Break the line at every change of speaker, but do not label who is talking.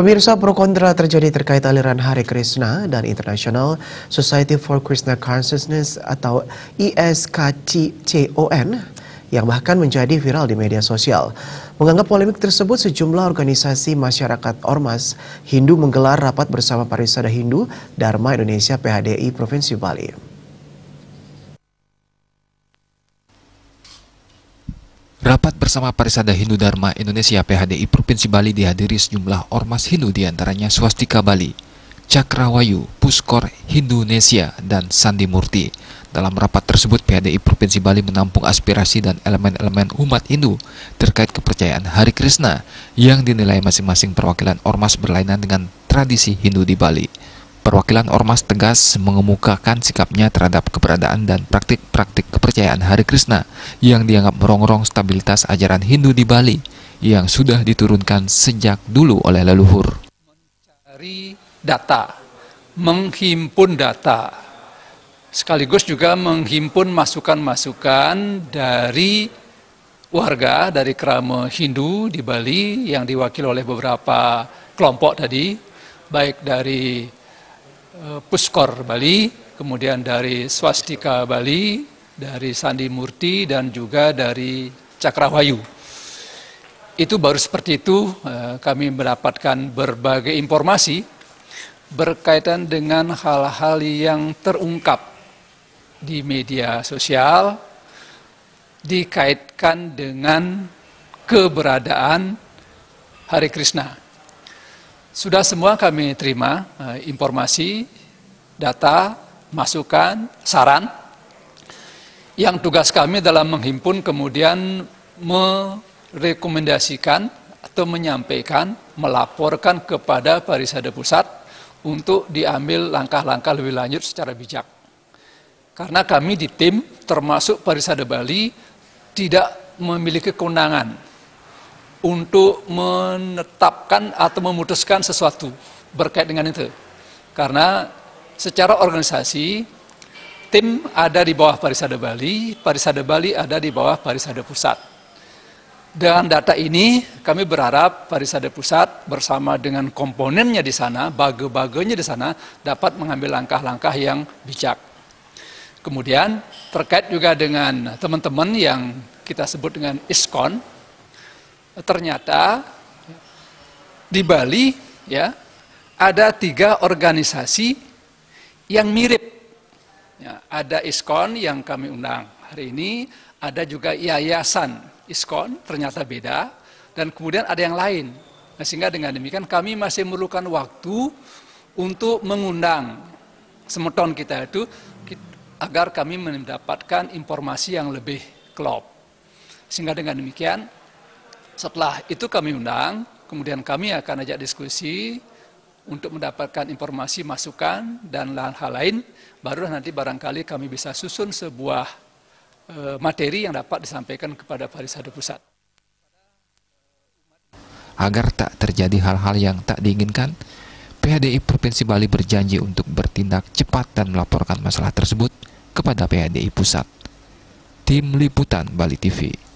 Pemirsa pro kontra terjadi terkait aliran Hari Krishna dan International Society for Krishna Consciousness atau ISKCCON yang bahkan menjadi viral di media sosial. Menganggap polemik tersebut, sejumlah organisasi masyarakat Ormas Hindu menggelar rapat bersama Parisada Hindu Dharma Indonesia PHDI Provinsi Bali.
Rapat bersama Parisada Hindu Dharma Indonesia PHDI Provinsi Bali dihadiri sejumlah ormas Hindu diantaranya Swastika Bali, Cakrawayu, Puskor Indonesia, dan Sandi Murti. Dalam rapat tersebut, PHDI Provinsi Bali menampung aspirasi dan elemen-elemen umat Hindu terkait kepercayaan Hari Krishna yang dinilai masing-masing perwakilan ormas berlainan dengan tradisi Hindu di Bali. Perwakilan Ormas tegas mengemukakan sikapnya terhadap keberadaan dan praktik-praktik kepercayaan Hari Krishna yang dianggap merongrong stabilitas ajaran Hindu di Bali yang sudah diturunkan sejak dulu oleh leluhur. Mencari
data, menghimpun data, sekaligus juga menghimpun masukan-masukan dari warga dari kerama Hindu di Bali yang diwakili oleh beberapa kelompok tadi, baik dari Eh, Puskor Bali, kemudian dari Swastika Bali, dari Sandi Murti, dan juga dari Cakrawayu. Itu baru seperti itu eh, kami mendapatkan berbagai informasi berkaitan dengan hal-hal yang terungkap di media sosial dikaitkan dengan keberadaan Hari Krishna. Sudah semua kami terima eh, informasi, data, masukan, saran. Yang tugas kami dalam menghimpun kemudian merekomendasikan atau menyampaikan, melaporkan kepada Parisade Pusat untuk diambil langkah-langkah lebih lanjut secara bijak. Karena kami di tim, termasuk Parisade Bali, tidak memiliki kewenangan untuk menetapkan atau memutuskan sesuatu berkait dengan itu. Karena secara organisasi, tim ada di bawah Parisada Bali, Parisada Bali ada di bawah Parisada Pusat. Dengan data ini, kami berharap Parisada Pusat bersama dengan komponennya di sana, bage-bagenya di sana, dapat mengambil langkah-langkah yang bijak. Kemudian terkait juga dengan teman-teman yang kita sebut dengan ISKON ternyata di Bali ya ada tiga organisasi yang mirip. Ya, ada ISKON yang kami undang hari ini, ada juga yayasan ISKON. ternyata beda, dan kemudian ada yang lain. Nah, sehingga dengan demikian kami masih memerlukan waktu untuk mengundang semeton kita itu agar kami mendapatkan informasi yang lebih klop. Sehingga dengan demikian setelah itu kami undang, kemudian kami akan ajak diskusi untuk mendapatkan informasi masukan dan hal-hal lain, baru nanti barangkali kami bisa susun sebuah eh, materi yang dapat disampaikan kepada Parisade Pusat.
Agar tak terjadi hal-hal yang tak diinginkan, PHDI Provinsi Bali berjanji untuk bertindak cepat dan melaporkan masalah tersebut kepada PHDI Pusat. Tim Liputan Bali TV